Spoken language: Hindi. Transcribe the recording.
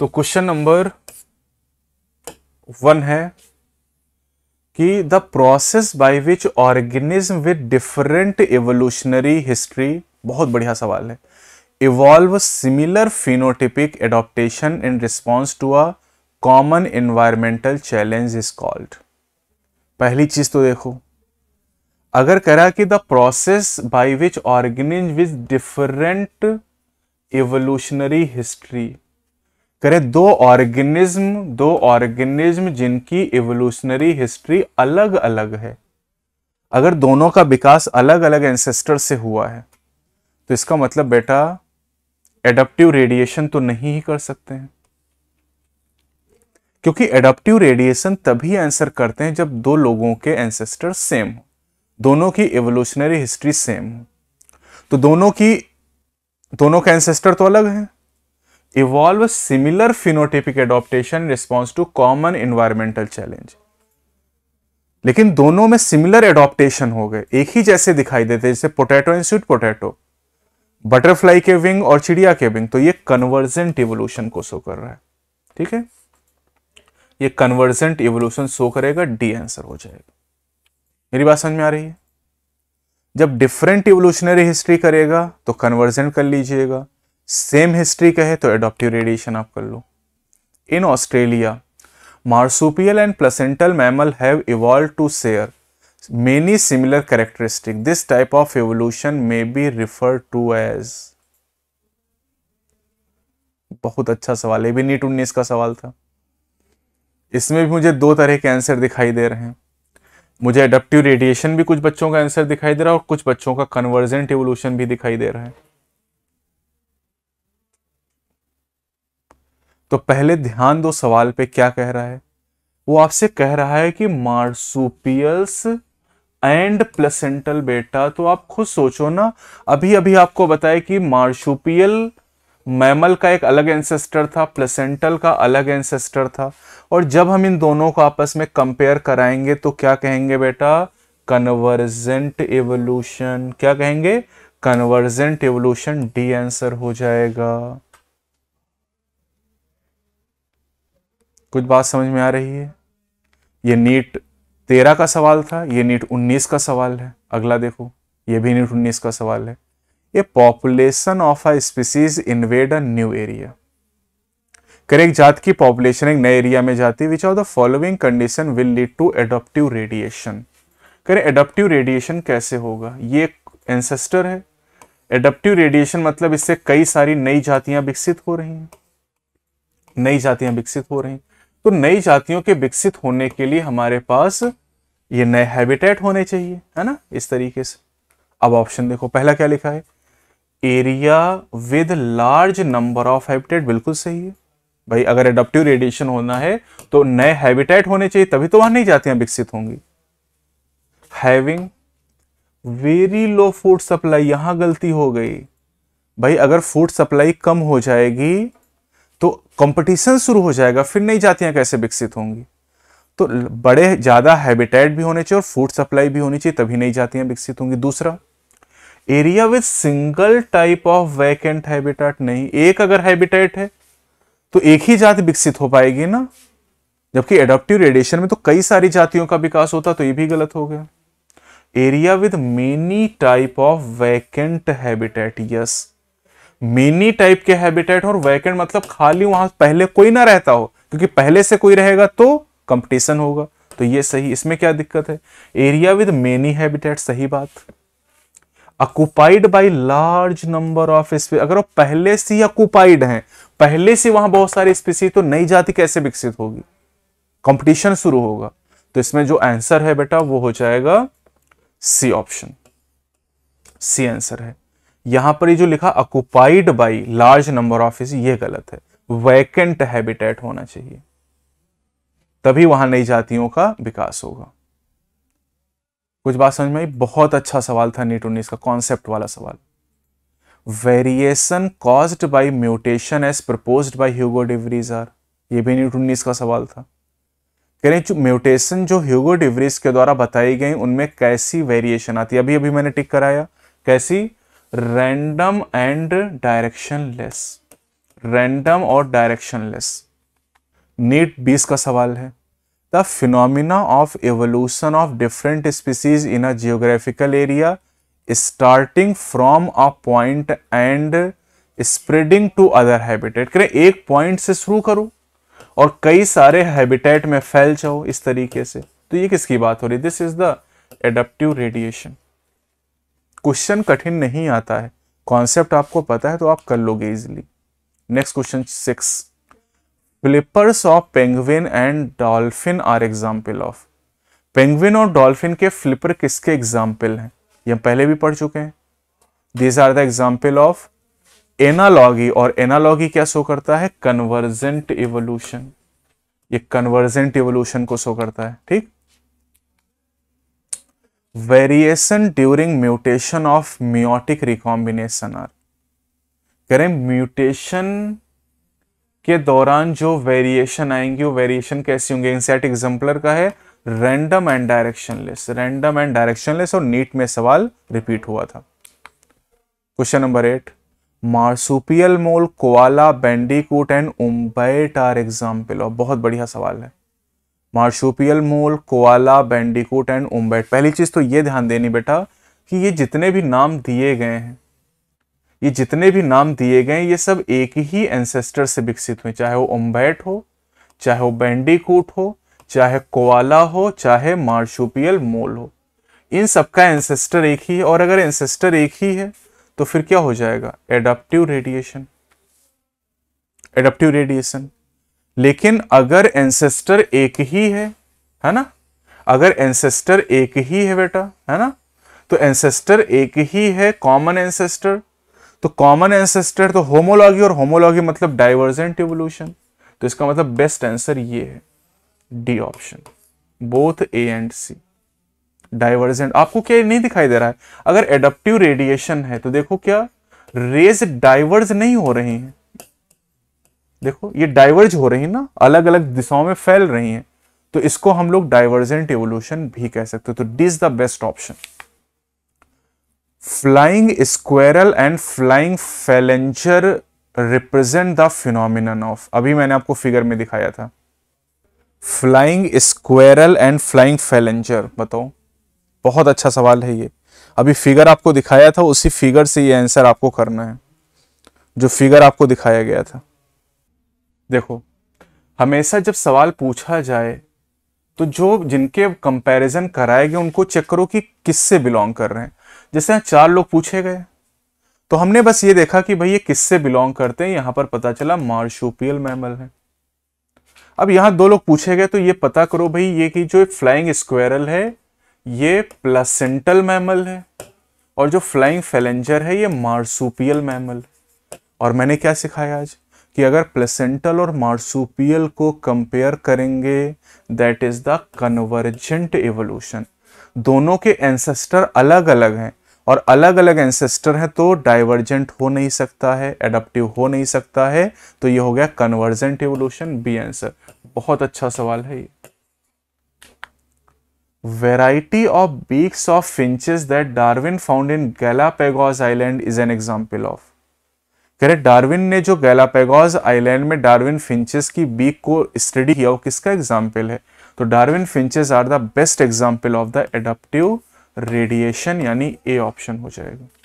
तो क्वेश्चन नंबर वन है कि the process by which organism with different evolutionary history बहुत बढ़िया सवाल है evolve similar phenotypic adaptation in response to a common environmental challenge is called पहली चीज तो देखो अगर करा कि the process by which organism with different evolutionary history करें दो ऑर्गेनिज्म दो ऑर्गेनिज्म जिनकी एवोल्यूशनरी हिस्ट्री अलग अलग है अगर दोनों का विकास अलग अलग एंसेस्टर से हुआ है तो इसका मतलब बेटा एडप्टिव रेडिएशन तो नहीं ही कर सकते हैं क्योंकि एडप्टिव रेडिएशन तभी आंसर करते हैं जब दो लोगों के एंसेस्टर सेम हो दोनों की एवोल्यूशनरी हिस्ट्री सेम हो तो दोनों की दोनों के एंसेस्टर तो अलग हैं evolve a similar phenotypic adaptation response to common environmental challenge. लेकिन दोनों में सिमिलर एडोप्टेशन हो गए एक ही जैसे दिखाई देते जैसे potato and sweet potato butterfly के विंग और चिड़िया के विंग तो ये कन्वर्जेंट इवोल्यूशन को शो कर रहा है ठीक है ये कन्वर्जेंट इवोल्यूशन शो करेगा डी आंसर हो जाएगा मेरी बात समझ में आ रही है जब डिफरेंट इवोल्यूशनरी हिस्ट्री करेगा तो कन्वर्जेंट कर लीजिएगा सेम हिस्ट्री का है तो एडोप्टिव रेडिएशन आप कर लो in Australia marsupial and placental mammal have evolve to share many similar characteristic this type of evolution may be refer to as बहुत अच्छा सवाल है भी नीट उन्नीस का सवाल था इसमें भी मुझे दो तरह के आंसर दिखाई दे रहे हैं मुझे एडप्टिव रेडिएशन भी कुछ बच्चों का आंसर दिखाई दे रहा है और कुछ बच्चों का कन्वर्जेंट एवोल्यूशन भी दिखाई दे रहा है तो पहले ध्यान दो सवाल पे क्या कह रहा है वो आपसे कह रहा है कि मार्सुपियल्स एंड प्लेसेंटल बेटा तो आप खुद सोचो ना अभी अभी आपको बताया कि मार्शुपियल मैमल का एक अलग एंसेस्टर था प्लेसेंटल का अलग एंसेस्टर था और जब हम इन दोनों को आपस में कंपेयर कराएंगे तो क्या कहेंगे बेटा कन्वर्जेंट एवोल्यूशन क्या कहेंगे कन्वर्जेंट एवोल्यूशन डी आंसर हो जाएगा कुछ बात समझ में आ रही है ये नीट तेरह का सवाल था ये नीट उन्नीस का सवाल है अगला देखो ये भी नीट उन्नीस का सवाल है ये population of a species invade a new area एक जात की पॉपुलेशन एक नए एरिया में जाती है which are the following condition will lead to adaptive radiation करें एडोप्टिव रेडिएशन कैसे होगा ये एंसेस्टर है एडप्टिव रेडिएशन मतलब इससे कई सारी नई जातियां विकसित हो रही हैं नई जातियां विकसित हो रही हैं तो नई जातियों के विकसित होने के लिए हमारे पास ये नए हैबिटेट होने चाहिए है ना इस तरीके से अब ऑप्शन देखो पहला क्या लिखा है area with large number of habitat बिल्कुल सही है भाई अगर एडप्टिव रेडिएशन होना है तो नए हैबिटेट होने चाहिए तभी तो वहां नहीं जातियां विकसित होंगी having very low food supply यहां गलती हो गई भाई अगर फूड सप्लाई कम हो जाएगी तो कंपटीशन शुरू हो जाएगा फिर नई जातियां कैसे विकसित होंगी तो बड़े ज़्यादा हैबिटेट भी होने चाहिए और फूड सप्लाई भी होनी चाहिए तभी नई जातियां विकसित होंगी दूसरा area with single type of vacant habitat नहीं एक अगर हैबिटेट है तो एक ही जाति विकसित हो पाएगी ना जबकि एडोप्टिव रेडिएशन में तो कई सारी जातियों का विकास होता तो ये भी गलत हो गया area with many type of vacant habitat yes many type के हैबिटेट और वैकेंट मतलब खाली वहां पहले कोई ना रहता हो क्योंकि पहले से कोई रहेगा तो कंपटीशन होगा तो ये सही इसमें क्या दिक्कत है एरिया विद मेनी हैबिटेट सही बात occupied by large number of species अगर वो पहले से अकुपाइड हैं पहले से वहां बहुत सारी स्पीसी तो नई जाति कैसे विकसित होगी कंपटीशन शुरू होगा तो इसमें जो आंसर है बेटा वो हो जाएगा सी ऑप्शन सी आंसर है यहां पर ये जो लिखा occupied by large number of is ये गलत है वैकेंट हैबिटेट होना चाहिए तभी वहां नई जातियों का विकास होगा कुछ बात समझ में आई बहुत अच्छा सवाल था नीट उन्नीस का कॉन्सेप्ट वाला सवाल variation caused by mutation as proposed by Hugo de Vries are ये भी नीट उन्नीस का सवाल था कह रहे म्यूटेशन जो ह्यूगो डिवरीज के द्वारा बताई गई उनमें कैसी वेरिएशन आती अभी अभी मैंने टिक कराया कैसी रैंडम एंड डायरेक्शनलेस रैंडम और डायरेक्शनलेस नीट बीस का सवाल है the phenomena of evolution of different species in a geographical area starting from a point and spreading to other habitat करें एक पॉइंट से शुरू करो और कई सारे हैबिटेट में फैल जाओ इस तरीके से तो ये किसकी बात हो रही this is the adaptive radiation question कठिन नहीं आता है कॉन्सेप्ट आपको पता है तो आप कर लोगे easily next question six flippers of penguin and dolphin are example of penguin और डॉल्फिन के फ्लिपर किसके एग्जाम्पल हैं ये हम पहले भी पढ़ चुके हैं these are the example of analogy और एनालॉगी क्या शो करता है कन्वर्जेंट इवोल्यूशन ये कन्वर्जेंट इवोल्यूशन को शो करता है ठीक variation during mutation of meiotic recombination are करें म्यूटेशन के दौरान जो वेरिएशन आएंगी वो वेरिएशन कैसी होंगे इनसेट एग्जाम्पलर का है random and directionless random and directionless और नीट में सवाल रिपीट हुआ था question number eight marsupial mole koala bandicoot and wombat are example और बहुत बढ़िया सवाल है मार्शोपियल मोल कोआला बैंडिकूट एंड उम्बेट पहली चीज़ तो ये ध्यान देनी बेटा कि ये जितने भी नाम दिए गए हैं ये जितने भी नाम दिए गए हैं ये सब एक ही एंसेस्टर से विकसित हुए चाहे वो उम्बेट हो चाहे वो बैंडिकूट हो चाहे कोआला हो चाहे मार्शोपियल मोल हो इन सबका एंसेस्टर एक ही है और अगर एंसेस्टर एक ही है तो फिर क्या हो जाएगा एडप्टिव रेडिएशन एडप्टिव रेडिएशन लेकिन अगर एंसेस्टर एक ही है है ना अगर एंसेस्टर एक ही है बेटा है ना तो एंसेस्टर एक ही है कॉमन एंसेस्टर तो कॉमन एंसेस्टर तो होमोलॉगी और होमोलॉगी मतलब डाइवर्जेंट इवोल्यूशन तो इसका मतलब बेस्ट आंसर ये है D option both A and C divergent आपको क्या नहीं दिखाई दे रहा है अगर एडप्टिव रेडिएशन है तो देखो क्या रेज डाइवर्ज नहीं हो रही हैं देखो ये डाइवर्ज हो रही है ना अलग अलग दिशाओं में फैल रही हैं तो इसको हम लोग डाइवर्जेंट एवोल्यूशन भी कह सकते हो तो D is the best option flying squirrel and flying phalanger represent the phenomenon of अभी मैंने आपको फिगर में दिखाया था flying squirrel and flying phalanger बताओ बहुत अच्छा सवाल है ये अभी फिगर आपको दिखाया था उसी फिगर से ये आंसर आपको करना है जो फिगर आपको दिखाया गया था देखो हमेशा जब सवाल पूछा जाए तो जो जिनके कंपैरिजन कराए गए उनको चेक करो कि किससे बिलोंग कर रहे हैं जैसे यहाँ चार लोग पूछे गए तो हमने बस ये देखा कि भाई ये किससे बिलोंग करते हैं यहाँ पर पता चला मार्शोपियल मैमल है अब यहाँ दो लोग पूछे गए तो ये पता करो भाई ये कि जो फ्लाइंग स्क्वेरल है ये प्लसेंटल मैमल है और जो फ्लाइंग फेलेंजर है ये मार्सुपियल मैमल और मैंने क्या सिखाया आज कि अगर प्लेसेंटल और मार्सुपियल को कंपेयर करेंगे that is the convergent evolution दोनों के एंसेस्टर अलग अलग हैं और अलग अलग एंसेस्टर हैं तो डाइवर्जेंट हो नहीं सकता है एडप्टिव हो नहीं सकता है तो ये हो गया कन्वर्जेंट एवोल्यूशन बी आंसर बहुत अच्छा सवाल है ये of beaks of of that that found in गैला Galapagos island is an example of कह रहे डार्विन ने जो गैलापेगोज आइलैंड में डार्विन फिंचेस की बीक को स्टडी किया वो किसका एग्जाम्पल है तो Darwin finches are the best example of the adaptive radiation यानी ए ऑप्शन हो जाएगा